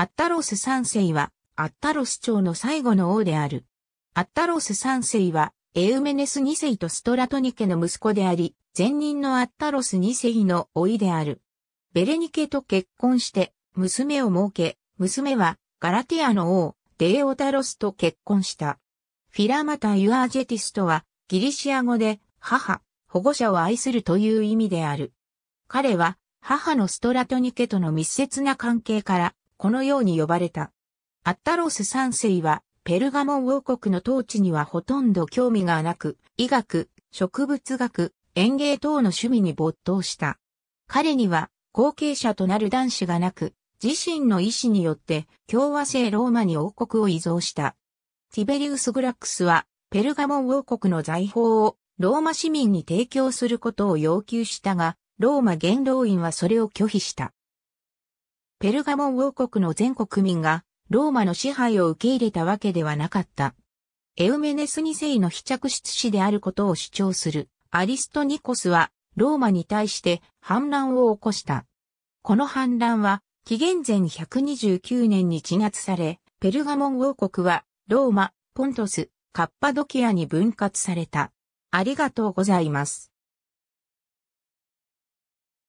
アッタロス三世は、アッタロス朝の最後の王である。アッタロス三世は、エウメネス二世とストラトニケの息子であり、前任のアッタロス二世の老いである。ベレニケと結婚して、娘を設け、娘は、ガラティアの王、デーオタロスと結婚した。フィラマタ・ユアージェティスとは、ギリシア語で、母、保護者を愛するという意味である。彼は、母のストラトニケとの密接な関係から、このように呼ばれた。アッタロス三世は、ペルガモン王国の統治にはほとんど興味がなく、医学、植物学、園芸等の趣味に没頭した。彼には、後継者となる男子がなく、自身の意志によって共和制ローマに王国を依存した。ティベリウス・グラックスは、ペルガモン王国の財宝をローマ市民に提供することを要求したが、ローマ元老院はそれを拒否した。ペルガモン王国の全国民がローマの支配を受け入れたわけではなかった。エウメネス2世の非着出子であることを主張するアリストニコスはローマに対して反乱を起こした。この反乱は紀元前129年に鎮圧され、ペルガモン王国はローマ、ポントス、カッパドキアに分割された。ありがとうございます。